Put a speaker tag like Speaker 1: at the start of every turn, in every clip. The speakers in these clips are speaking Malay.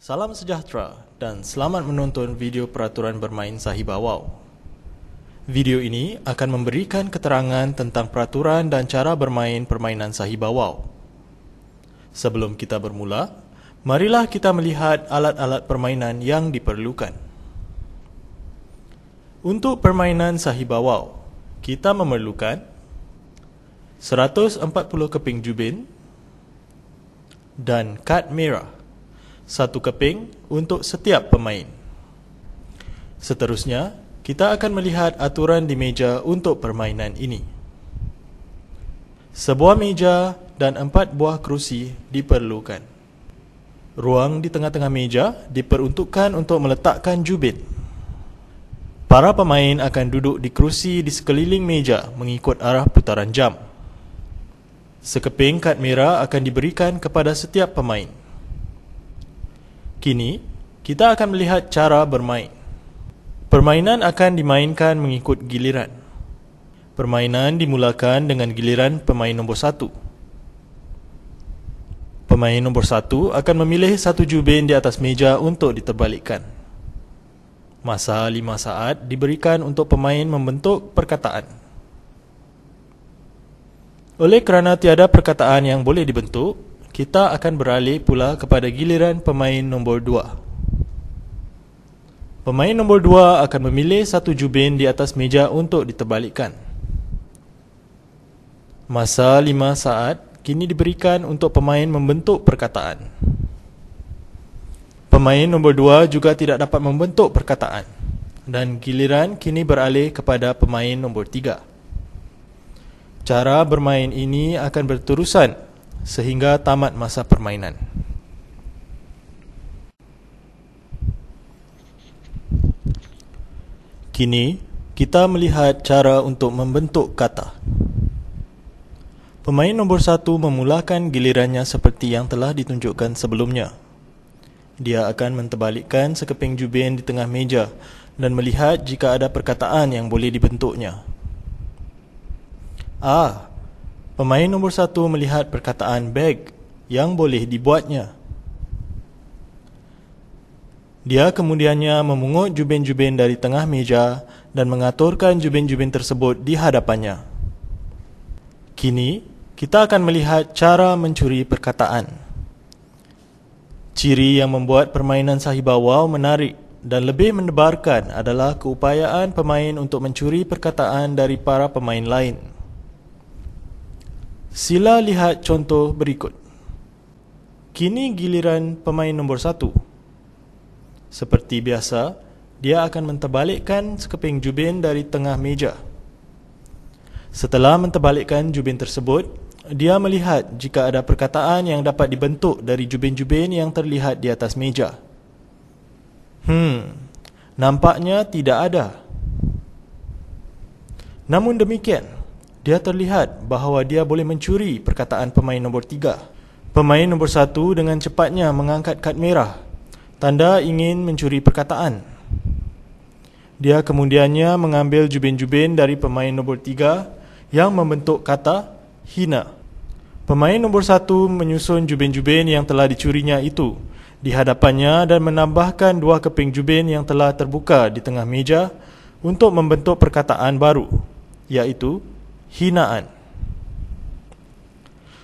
Speaker 1: Salam sejahtera dan selamat menonton video peraturan bermain Sahibah Wow. Video ini akan memberikan keterangan tentang peraturan dan cara bermain permainan Sahibah Wow. Sebelum kita bermula, marilah kita melihat alat-alat permainan yang diperlukan. Untuk permainan Sahibah Wow, kita memerlukan 140 keping jubin dan kad merah satu keping untuk setiap pemain. Seterusnya, kita akan melihat aturan di meja untuk permainan ini. Sebuah meja dan empat buah kerusi diperlukan. Ruang di tengah-tengah meja diperuntukkan untuk meletakkan jubit. Para pemain akan duduk di kerusi di sekeliling meja mengikut arah putaran jam. Sekeping kad merah akan diberikan kepada setiap pemain. Kini, kita akan melihat cara bermain. Permainan akan dimainkan mengikut giliran. Permainan dimulakan dengan giliran pemain nombor satu. Pemain nombor satu akan memilih satu jubin di atas meja untuk diterbalikkan. Masa lima saat diberikan untuk pemain membentuk perkataan. Oleh kerana tiada perkataan yang boleh dibentuk, kita akan beralih pula kepada giliran pemain nombor 2. Pemain nombor 2 akan memilih satu jubin di atas meja untuk diterbalikkan. Masa 5 saat kini diberikan untuk pemain membentuk perkataan. Pemain nombor 2 juga tidak dapat membentuk perkataan dan giliran kini beralih kepada pemain nombor 3. Cara bermain ini akan berterusan sehingga tamat masa permainan. Kini, kita melihat cara untuk membentuk kata. Pemain nombor satu memulakan gilirannya seperti yang telah ditunjukkan sebelumnya. Dia akan mentebalikkan sekeping jubin di tengah meja dan melihat jika ada perkataan yang boleh dibentuknya. Ah, Pemain nombor satu melihat perkataan beg yang boleh dibuatnya. Dia kemudiannya memungut jubin-jubin dari tengah meja dan mengaturkan jubin-jubin tersebut di hadapannya. Kini, kita akan melihat cara mencuri perkataan. Ciri yang membuat permainan sahibah wow menarik dan lebih mendebarkan adalah keupayaan pemain untuk mencuri perkataan dari para pemain lain. Sila lihat contoh berikut. Kini giliran pemain nombor satu. Seperti biasa, dia akan mentebalikkan sekeping jubin dari tengah meja. Setelah mentebalikkan jubin tersebut, dia melihat jika ada perkataan yang dapat dibentuk dari jubin-jubin yang terlihat di atas meja. Hmm, nampaknya tidak ada. Namun demikian, dia terlihat bahawa dia boleh mencuri perkataan pemain nombor tiga. Pemain nombor satu dengan cepatnya mengangkat kad merah, tanda ingin mencuri perkataan. Dia kemudiannya mengambil jubin-jubin dari pemain nombor tiga yang membentuk kata hina. Pemain nombor satu menyusun jubin-jubin yang telah dicurinya itu di hadapannya dan menambahkan dua keping jubin yang telah terbuka di tengah meja untuk membentuk perkataan baru, iaitu hinaan.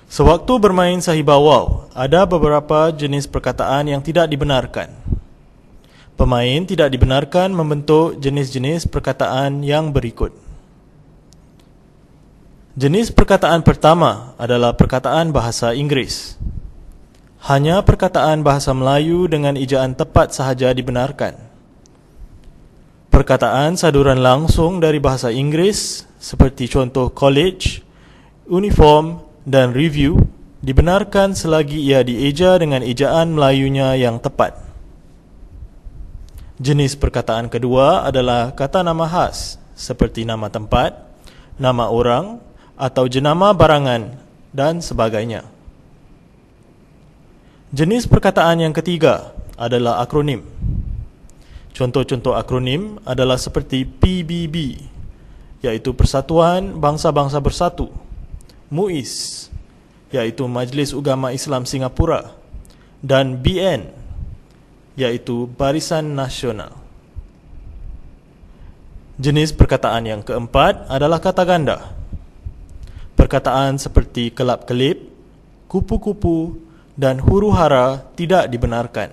Speaker 1: Sewaktu bermain sahibawau, ada beberapa jenis perkataan yang tidak dibenarkan. Pemain tidak dibenarkan membentuk jenis-jenis perkataan yang berikut. Jenis perkataan pertama adalah perkataan bahasa Inggeris. Hanya perkataan bahasa Melayu dengan ijaan tepat sahaja dibenarkan. Perkataan saduran langsung dari bahasa Inggeris seperti contoh college, uniform dan review dibenarkan selagi ia dieja dengan ejaan Melayunya yang tepat. Jenis perkataan kedua adalah kata nama khas seperti nama tempat, nama orang atau jenama barangan dan sebagainya. Jenis perkataan yang ketiga adalah akronim. Contoh-contoh akronim adalah seperti PBB yaitu Persatuan Bangsa-Bangsa Bersatu MUIS yaitu Majlis Ugama Islam Singapura dan BN yaitu Barisan Nasional Jenis perkataan yang keempat adalah kata ganda Perkataan seperti kelap-kelip, kupu-kupu dan huru hara tidak dibenarkan.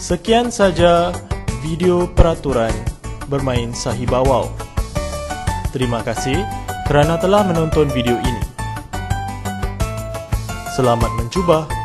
Speaker 1: Sekian saja video peraturan 2020 bermain Sahibawau. Terima kasih kerana telah menonton video ini. Selamat mencuba.